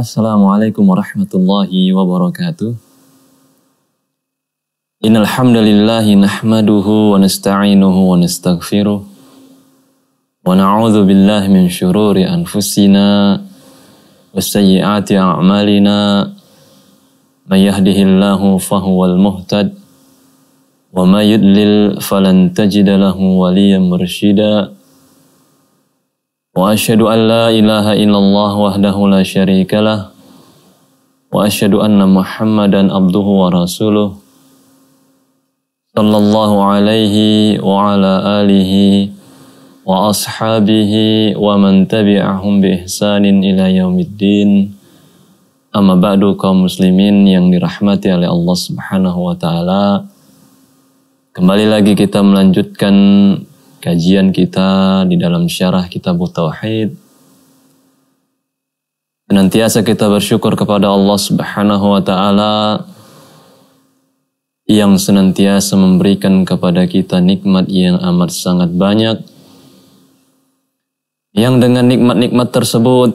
Assalamualaikum warahmatullahi wabarakatuh. Innal hamdalillah nahmaduhu wa nasta'inuhu wa nastaghfiruh. Wa na'udzu billahi min shururi anfusina wa sayyiati a'malina. May yahdihillahu fahuwal muhtad wa may yudlil falan tajida lahu waliyyan mursyida. وأشهد أن لا إله إلا الله وحده لا شريك له abduhu أن محمدا عبده ورسوله صلى الله عليه وعلى آله وأصحابه ومن تبعهم بإحسان يوم الدين Amma ba'du kaum muslimin yang dirahmati oleh Allah Subhanahu wa taala. Kembali lagi kita melanjutkan kajian kita di dalam syarah kitab Tauhid. Senantiasa kita bersyukur kepada Allah Subhanahu wa taala yang senantiasa memberikan kepada kita nikmat yang amat sangat banyak. Yang dengan nikmat-nikmat tersebut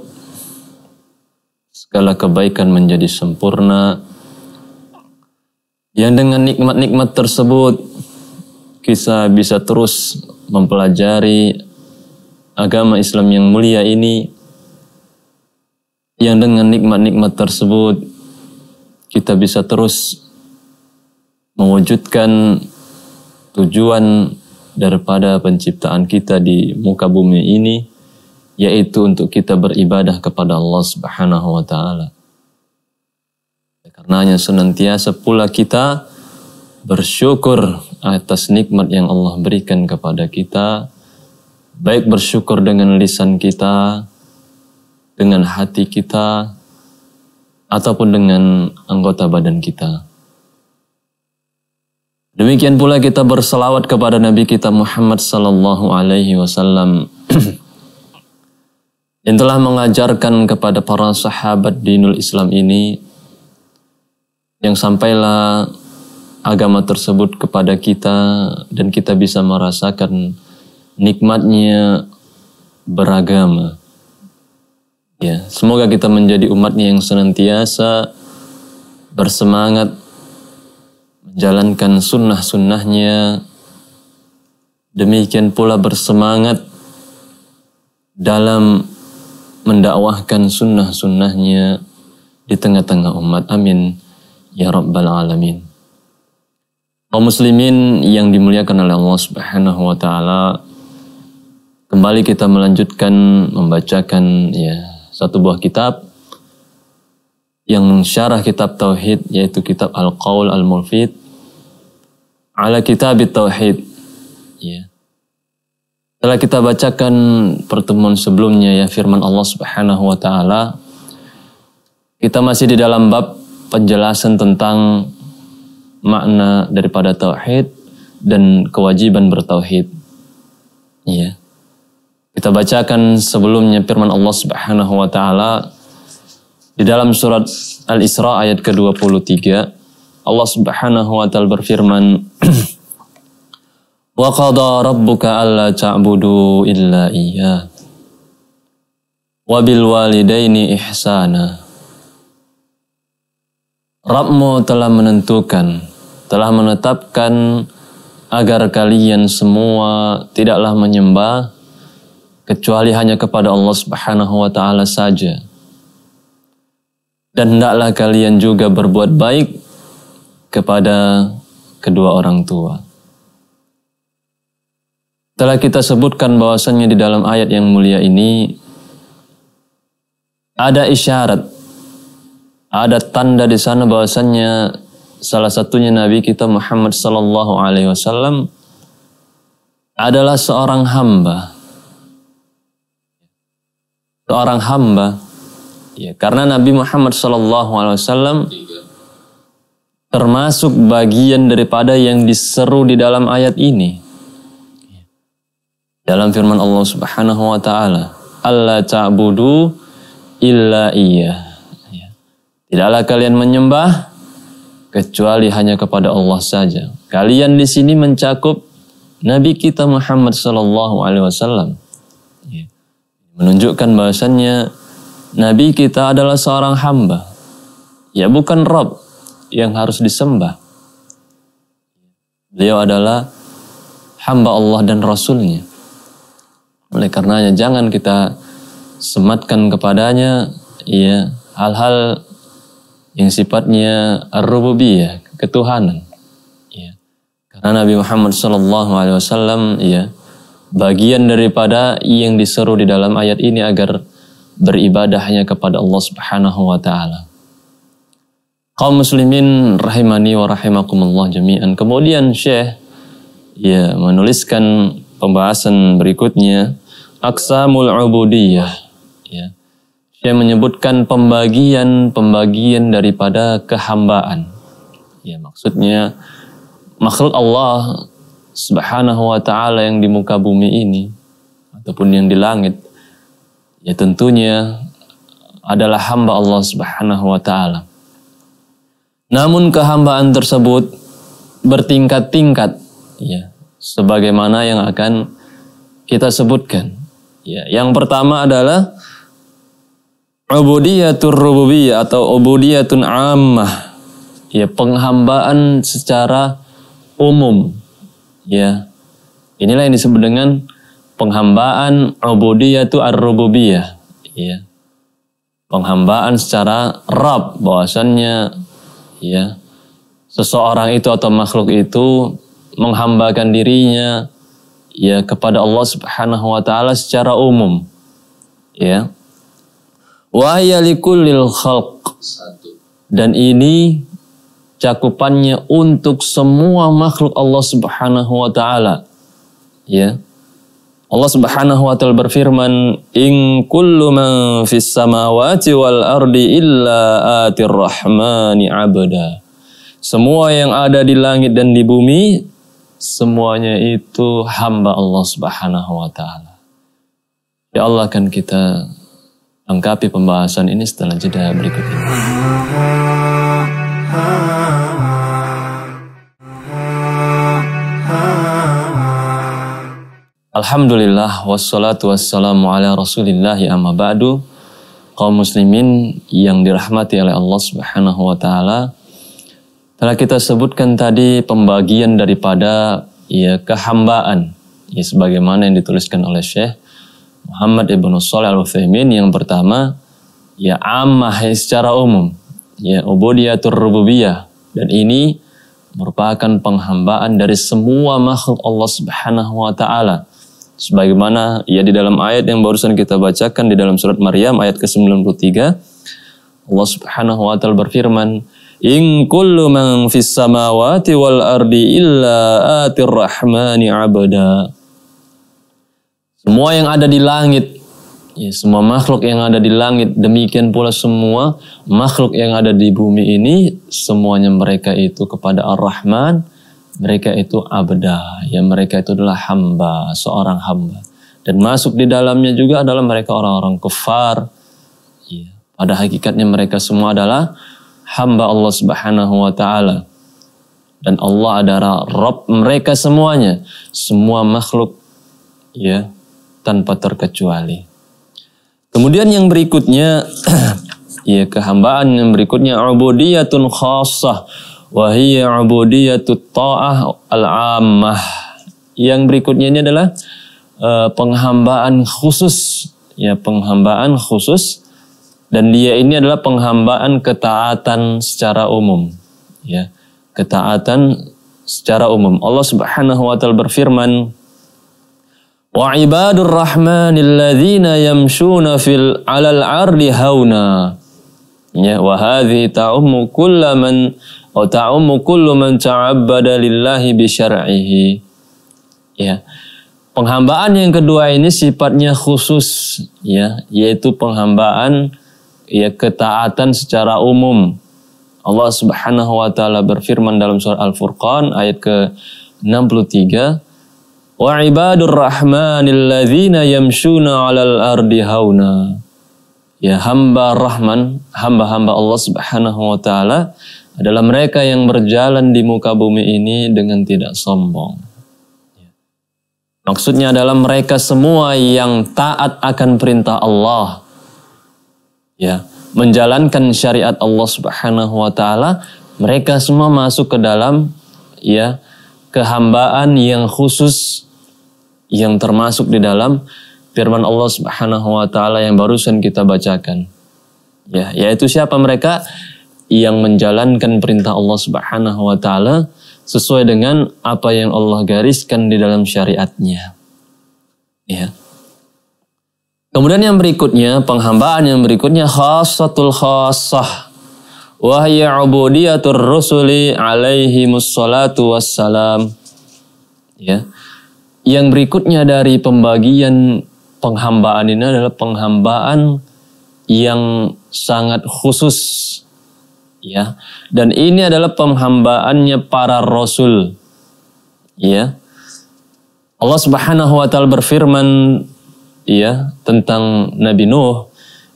segala kebaikan menjadi sempurna. Yang dengan nikmat-nikmat tersebut kita bisa terus mempelajari agama Islam yang mulia ini yang dengan nikmat-nikmat tersebut kita bisa terus mewujudkan tujuan daripada penciptaan kita di muka bumi ini yaitu untuk kita beribadah kepada Allah Subhanahu wa taala. Karenanya senantiasa pula kita bersyukur atas nikmat yang Allah berikan kepada kita, baik bersyukur dengan lisan kita, dengan hati kita, ataupun dengan anggota badan kita. Demikian pula kita berselawat kepada Nabi kita Muhammad sallallahu alaihi wasallam yang telah mengajarkan kepada para sahabat dinul Islam ini yang sampailah agama tersebut kepada kita dan kita bisa merasakan nikmatnya beragama. Ya, semoga kita menjadi umatnya yang senantiasa bersemangat menjalankan sunnah-sunnahnya. Demikian pula bersemangat dalam mendakwahkan sunnah-sunnahnya di tengah-tengah umat. Amin. Ya Rabbal Alamin kaum muslimin yang dimuliakan oleh Allah Subhanahu wa taala kembali kita melanjutkan membacakan ya satu buah kitab yang syarah kitab tauhid yaitu kitab Al-Qaul Al-Mulfid ala kitab tauhid ya setelah kita bacakan pertemuan sebelumnya ya firman Allah Subhanahu wa taala kita masih di dalam bab penjelasan tentang makna daripada tauhid dan kewajiban bertauhid. Iya. Kita bacakan sebelumnya firman Allah Subhanahu wa taala di dalam surat Al-Isra ayat ke-23 Allah Subhanahu wa taala berfirman Wa qada rabbuka alla ta'budu illa iya, wa bil walidaini ihsana Rabbmu telah menentukan telah menetapkan agar kalian semua tidaklah menyembah kecuali hanya kepada Allah Subhanahu wa taala saja. Dan hendaklah kalian juga berbuat baik kepada kedua orang tua. Telah kita sebutkan bahwasannya di dalam ayat yang mulia ini ada isyarat, ada tanda di sana bahwasannya salah satunya Nabi kita Muhammad Sallallahu Alaihi Wasallam adalah seorang hamba, seorang hamba. Ya, karena Nabi Muhammad Sallallahu Alaihi Wasallam termasuk bagian daripada yang diseru di dalam ayat ini. Dalam firman Allah Subhanahu wa taala, "Allah ta'budu illa iya." Ya. Tidaklah kalian menyembah kecuali hanya kepada Allah saja. Kalian di sini mencakup Nabi kita Muhammad Sallallahu Alaihi Wasallam ya. menunjukkan bahasannya Nabi kita adalah seorang hamba, ya bukan Rob yang harus disembah. Beliau adalah hamba Allah dan Rasulnya. Oleh karenanya jangan kita sematkan kepadanya ya hal-hal yang sifatnya rububiyah, ketuhanan. Ya. Karena Nabi Muhammad Shallallahu Alaihi Wasallam, ya, bagian daripada yang diseru di dalam ayat ini agar beribadahnya kepada Allah Subhanahu Wa Taala. Kaum muslimin rahimani wa rahimakumullah jami'an. Kemudian Syekh ya menuliskan pembahasan berikutnya Aksamul Ubudiyah dia menyebutkan pembagian-pembagian daripada kehambaan. Ya maksudnya makhluk Allah subhanahu wa ta'ala yang di muka bumi ini ataupun yang di langit ya tentunya adalah hamba Allah subhanahu wa ta'ala. Namun kehambaan tersebut bertingkat-tingkat ya sebagaimana yang akan kita sebutkan. Ya, yang pertama adalah ubudiyatur rububiyyah atau ubudiyatun ammah ya penghambaan secara umum ya inilah yang disebut dengan penghambaan ubudiyatu ar rububiyyah ya penghambaan secara rab bahwasannya ya seseorang itu atau makhluk itu menghambakan dirinya ya kepada Allah Subhanahu wa taala secara umum ya khalq. Dan ini cakupannya untuk semua makhluk Allah Subhanahu wa taala. Ya. Allah Subhanahu wa taala berfirman, "In kullu man fis samawati wal ardi illa atir rahmani abada." Semua yang ada di langit dan di bumi semuanya itu hamba Allah Subhanahu wa taala. Ya Allah kan kita Lengkapi pembahasan ini setelah jeda berikut ini. Alhamdulillah wassalatu wassalamu ala ya amma ba'du kaum muslimin yang dirahmati oleh Allah Subhanahu wa taala. Telah kita sebutkan tadi pembagian daripada ya kehambaan ya sebagaimana yang dituliskan oleh Syekh Muhammad Ibnu Saleh Al Utsaimin yang pertama ya ammah ya secara umum ya ubudiyatur rububiyah dan ini merupakan penghambaan dari semua makhluk Allah Subhanahu wa taala. Sebagaimana ya di dalam ayat yang barusan kita bacakan di dalam surat Maryam ayat ke-93 Allah Subhanahu wa taala berfirman, "In kullu man fis samawati wal ardi illa atir rahmani abada." Semua yang ada di langit, ya, semua makhluk yang ada di langit, demikian pula semua makhluk yang ada di bumi ini, semuanya mereka itu kepada Ar-Rahman, mereka itu abda, ya mereka itu adalah hamba, seorang hamba. Dan masuk di dalamnya juga adalah mereka orang-orang kafar. Ya, pada hakikatnya mereka semua adalah hamba Allah Subhanahu wa taala dan Allah adalah Rob mereka semuanya, semua makhluk ya tanpa terkecuali. Kemudian yang berikutnya ya kehambaan yang berikutnya ubudiyatun khasah, wahiyya ubudiyatut ta'ah al-ammah. Yang berikutnya ini adalah uh, penghambaan khusus ya penghambaan khusus dan dia ini adalah penghambaan ketaatan secara umum ya ketaatan secara umum Allah Subhanahu wa taala berfirman Wa ibadur rahmanil ladzina yamshuna fil 'alal ardi hauna. Ya, wa hadhihi ta'ummu man wa ta'ummu kullu man ta'abbada lillahi bi syar'ihi. Ya. Penghambaan yang kedua ini sifatnya khusus ya, yaitu penghambaan ya ketaatan secara umum. Allah Subhanahu wa taala berfirman dalam surah Al-Furqan ayat ke 63 Wa ibadur rahmanil ladzina yamshuna 'alal ardi hauna. Ya hamba Rahman, hamba-hamba Allah Subhanahu wa taala adalah mereka yang berjalan di muka bumi ini dengan tidak sombong. Maksudnya adalah mereka semua yang taat akan perintah Allah. Ya, menjalankan syariat Allah Subhanahu wa taala, mereka semua masuk ke dalam ya kehambaan yang khusus yang termasuk di dalam firman Allah Subhanahu wa taala yang barusan kita bacakan. Ya, yaitu siapa mereka yang menjalankan perintah Allah Subhanahu wa taala sesuai dengan apa yang Allah gariskan di dalam syariatnya. Ya. Kemudian yang berikutnya, penghambaan yang berikutnya khasatul khasah. Wahya ubudiyatur rusuli alaihi mussalatu wassalam. Ya. Yang berikutnya dari pembagian penghambaan ini adalah penghambaan yang sangat khusus ya. Dan ini adalah penghambaannya para rasul. Ya. Allah Subhanahu wa taala berfirman ya tentang Nabi Nuh,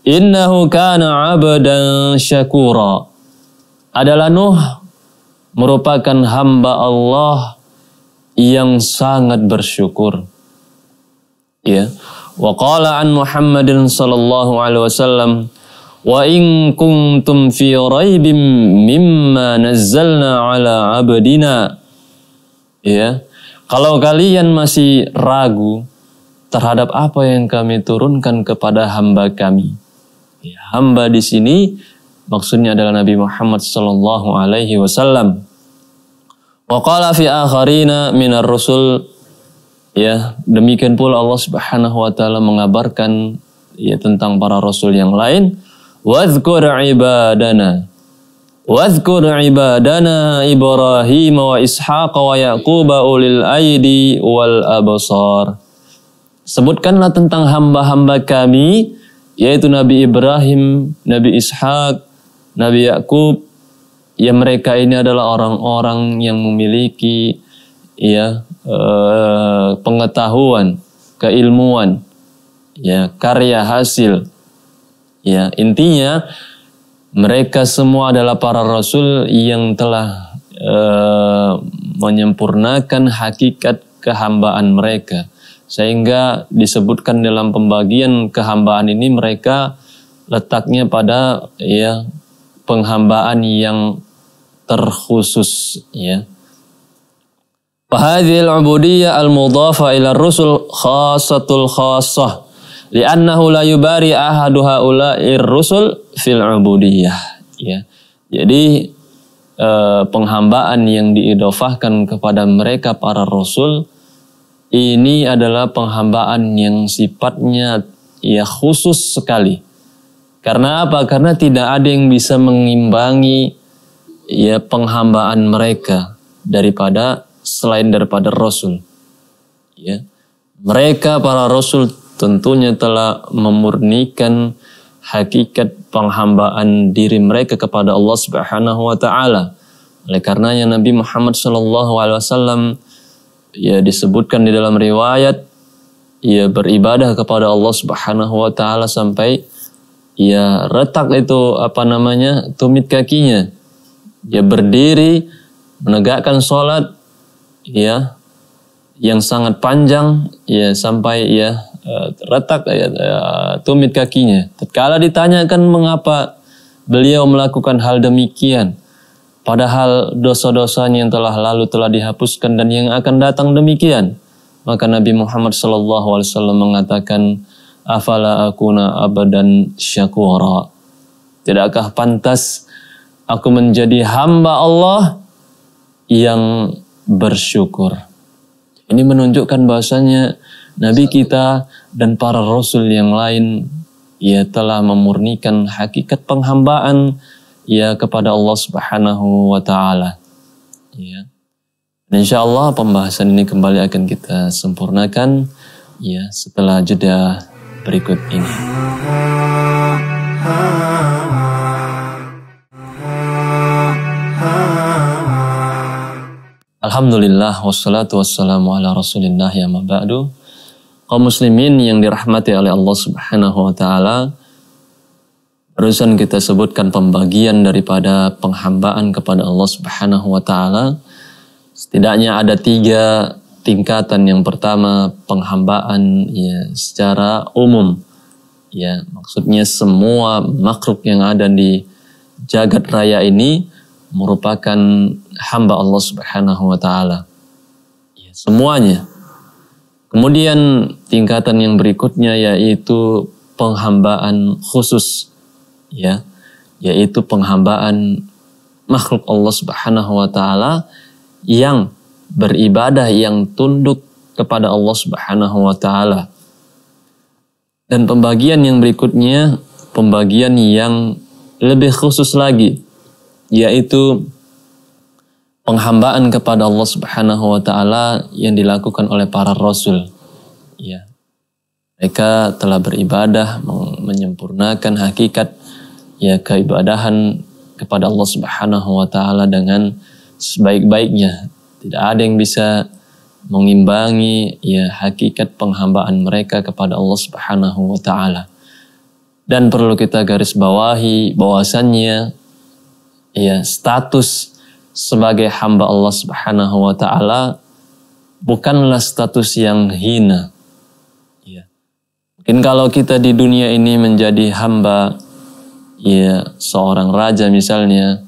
"Innahu kana 'abdan syakura." Adalah Nuh merupakan hamba Allah yang sangat bersyukur. Ya. Wa qala an Muhammadin sallallahu alaihi wasallam wa in kuntum fi raibim mimma nazzalna ala abdina. Ya. Kalau kalian masih ragu terhadap apa yang kami turunkan kepada hamba kami. Ya, hamba di sini maksudnya adalah Nabi Muhammad sallallahu alaihi wasallam Waqala fi akharina minar rusul ya demikian pula Allah Subhanahu wa taala mengabarkan ya tentang para rasul yang lain wadhkur ibadana wadhkur ibadana Ibrahim wa Ishaq wa Yaqub ulil aidi wal abasar sebutkanlah tentang hamba-hamba kami yaitu Nabi Ibrahim, Nabi Ishaq, Nabi Yakub ya mereka ini adalah orang-orang yang memiliki ya eh, pengetahuan, keilmuan, ya karya hasil. Ya, intinya mereka semua adalah para rasul yang telah eh, menyempurnakan hakikat kehambaan mereka. Sehingga disebutkan dalam pembagian kehambaan ini mereka letaknya pada ya penghambaan yang terkhusus ya. Fahadhil ubudiyyah al-mudhafa ila rusul khasatul khasah. Li'annahu la yubari ahadu haula'i rusul fil ubudiyyah Ya. Jadi eh, penghambaan yang diidofahkan kepada mereka para rasul ini adalah penghambaan yang sifatnya ya khusus sekali. Karena apa? Karena tidak ada yang bisa mengimbangi ya penghambaan mereka daripada selain daripada rasul. Ya. Mereka para rasul tentunya telah memurnikan hakikat penghambaan diri mereka kepada Allah Subhanahu wa taala. Oleh karenanya Nabi Muhammad sallallahu alaihi wasallam ya disebutkan di dalam riwayat ya beribadah kepada Allah Subhanahu wa taala sampai ya retak itu apa namanya tumit kakinya dia berdiri menegakkan sholat ya yang sangat panjang ya sampai ya retak ya, e, tumit kakinya. Tatkala ditanyakan mengapa beliau melakukan hal demikian, padahal dosa-dosanya yang telah lalu telah dihapuskan dan yang akan datang demikian, maka Nabi Muhammad SAW mengatakan, "Afala akuna abadan syakura." Tidakkah pantas Aku menjadi hamba Allah yang bersyukur. Ini menunjukkan bahasanya Nabi kita dan para rasul yang lain ia telah memurnikan hakikat penghambaan ia kepada Allah Subhanahu wa taala. Ya. Insya Allah pembahasan ini kembali akan kita sempurnakan ya setelah jeda berikut ini. Alhamdulillah wassalatu wassalamu ala rasulillah ya ma'ba'du. Kaum muslimin yang dirahmati oleh Allah subhanahu wa ta'ala. Barusan kita sebutkan pembagian daripada penghambaan kepada Allah subhanahu wa ta'ala. Setidaknya ada tiga tingkatan yang pertama penghambaan ya secara umum ya maksudnya semua makhluk yang ada di jagat raya ini merupakan hamba Allah Subhanahu wa taala. Ya, semuanya. Kemudian tingkatan yang berikutnya yaitu penghambaan khusus ya, yaitu penghambaan makhluk Allah Subhanahu wa taala yang beribadah yang tunduk kepada Allah Subhanahu wa taala. Dan pembagian yang berikutnya pembagian yang lebih khusus lagi yaitu penghambaan kepada Allah Subhanahu wa taala yang dilakukan oleh para rasul. Ya. Mereka telah beribadah menyempurnakan hakikat ya keibadahan kepada Allah Subhanahu wa taala dengan sebaik-baiknya. Tidak ada yang bisa mengimbangi ya hakikat penghambaan mereka kepada Allah Subhanahu wa taala. Dan perlu kita garis bawahi bahwasannya ya status sebagai hamba Allah Subhanahu wa taala bukanlah status yang hina. Ya. Mungkin kalau kita di dunia ini menjadi hamba ya seorang raja misalnya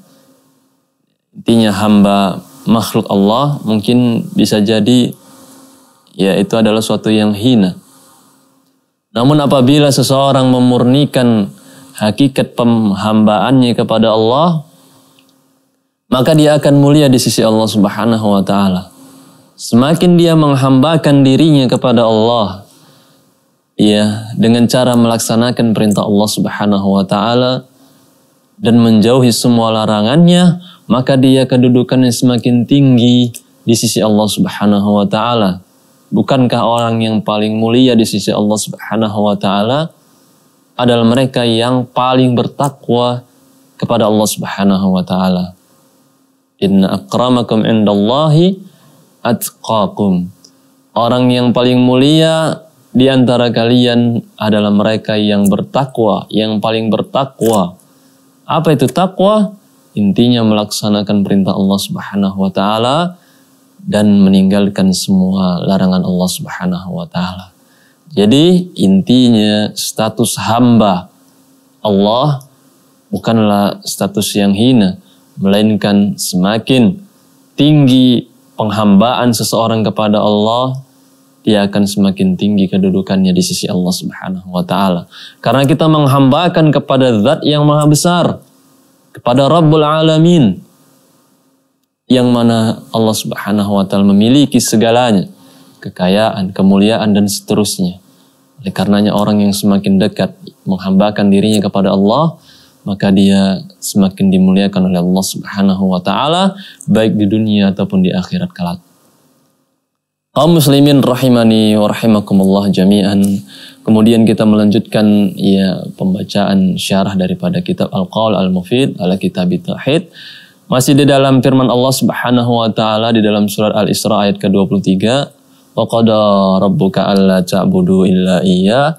intinya hamba makhluk Allah mungkin bisa jadi ya itu adalah suatu yang hina. Namun apabila seseorang memurnikan hakikat pemhambaannya kepada Allah maka dia akan mulia di sisi Allah Subhanahu wa taala. Semakin dia menghambakan dirinya kepada Allah ya dengan cara melaksanakan perintah Allah Subhanahu wa taala dan menjauhi semua larangannya, maka dia kedudukannya semakin tinggi di sisi Allah Subhanahu wa taala. Bukankah orang yang paling mulia di sisi Allah Subhanahu wa taala adalah mereka yang paling bertakwa kepada Allah Subhanahu wa taala? Inna akramakum indallahi atqakum. Orang yang paling mulia di antara kalian adalah mereka yang bertakwa, yang paling bertakwa. Apa itu takwa? Intinya melaksanakan perintah Allah Subhanahu wa taala dan meninggalkan semua larangan Allah Subhanahu wa taala. Jadi intinya status hamba Allah bukanlah status yang hina melainkan semakin tinggi penghambaan seseorang kepada Allah, dia akan semakin tinggi kedudukannya di sisi Allah Subhanahu wa taala. Karena kita menghambakan kepada zat yang maha besar, kepada Rabbul Alamin yang mana Allah Subhanahu wa taala memiliki segalanya, kekayaan, kemuliaan dan seterusnya. Oleh karenanya orang yang semakin dekat menghambakan dirinya kepada Allah, maka dia semakin dimuliakan oleh Allah Subhanahu wa taala baik di dunia ataupun di akhirat kelak. Kaum muslimin rahimani wa rahimakumullah jami'an. Kemudian kita melanjutkan ya pembacaan syarah daripada kitab Al-Qaul Al-Mufid ala Kitab Tauhid. Masih di dalam firman Allah Subhanahu wa taala di dalam surat Al-Isra ayat ke-23, "Wa qada rabbuka alla ta'budu illa iya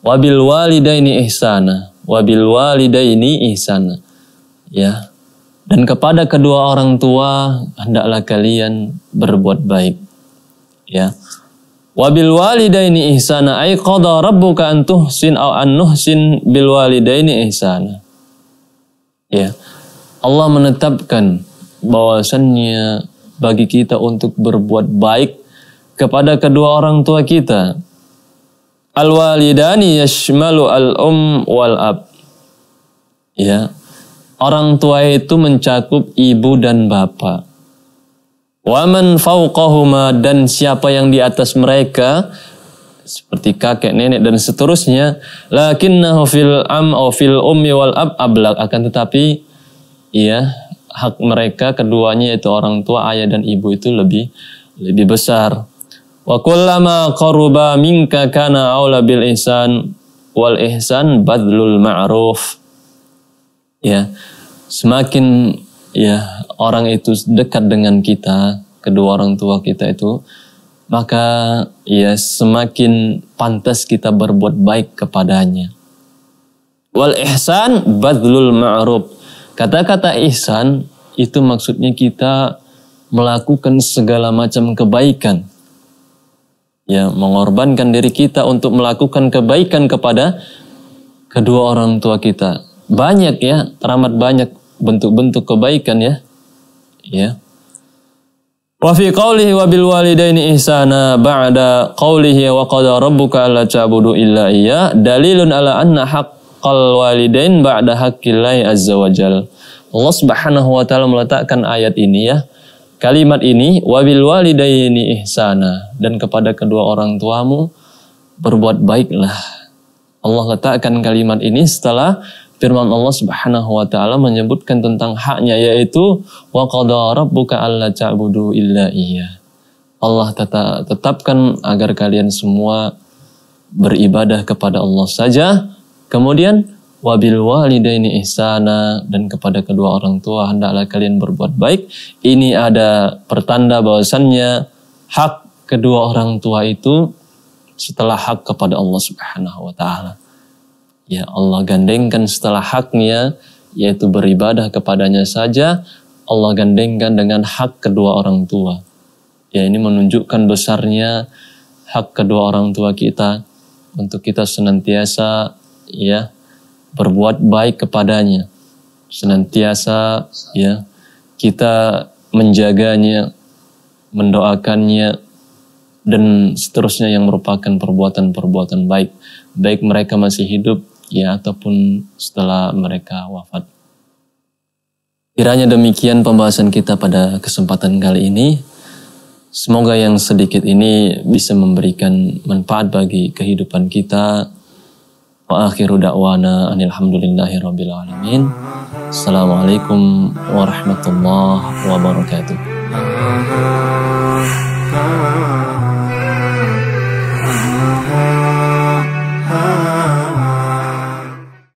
wa bil walidaini ihsana." wabil walidaini ihsan Ya. Dan kepada kedua orang tua hendaklah kalian berbuat baik. Ya. Wabil walidaini ihsana ay qada rabbuka an tuhsin aw an nuhsin bil walidaini ihsana. Ya. Allah menetapkan bahwasannya bagi kita untuk berbuat baik kepada kedua orang tua kita Al-walidani yashmalu al-um wal-ab. Ya. Orang tua itu mencakup ibu dan bapak. man fauqahuma dan siapa yang di atas mereka seperti kakek, nenek dan seterusnya. Lakinnahu fil am au fil ummi wal ab ablak akan tetapi ya hak mereka keduanya yaitu orang tua ayah dan ibu itu lebih lebih besar. Wa kullama qaruba minka kana aula bil ihsan wal ihsan badlul ma'ruf. Ya. Semakin ya orang itu dekat dengan kita, kedua orang tua kita itu, maka ya semakin pantas kita berbuat baik kepadanya. Wal ihsan badlul ma'ruf. Kata-kata ihsan itu maksudnya kita melakukan segala macam kebaikan ya mengorbankan diri kita untuk melakukan kebaikan kepada kedua orang tua kita. Banyak ya, teramat banyak bentuk-bentuk kebaikan ya. Ya. Wa fi qawlihi wa bil walidaini ihsana ba'da qawlihi wa qada rabbuka alla ta'budu illa iya dalilun ala anna haqqal walidain ba'da haqqillahi azza wa jal. Allah Subhanahu wa taala meletakkan ayat ini ya Kalimat ini wabil walidaini ihsana dan kepada kedua orang tuamu berbuat baiklah. Allah letakkan kalimat ini setelah firman Allah Subhanahu wa taala menyebutkan tentang haknya yaitu wa qada rabbuka alla ta'budu illa iya. Allah tetapkan agar kalian semua beribadah kepada Allah saja. Kemudian wabil walidaini ihsana dan kepada kedua orang tua hendaklah kalian berbuat baik. Ini ada pertanda bahwasannya hak kedua orang tua itu setelah hak kepada Allah Subhanahu wa taala. Ya Allah gandengkan setelah haknya yaitu beribadah kepadanya saja Allah gandengkan dengan hak kedua orang tua. Ya ini menunjukkan besarnya hak kedua orang tua kita untuk kita senantiasa ya berbuat baik kepadanya senantiasa ya kita menjaganya mendoakannya dan seterusnya yang merupakan perbuatan-perbuatan baik baik mereka masih hidup ya ataupun setelah mereka wafat kiranya demikian pembahasan kita pada kesempatan kali ini semoga yang sedikit ini bisa memberikan manfaat bagi kehidupan kita Wa akhiru da'wana anilhamdulillahi rabbil alamin. Assalamualaikum warahmatullahi wabarakatuh.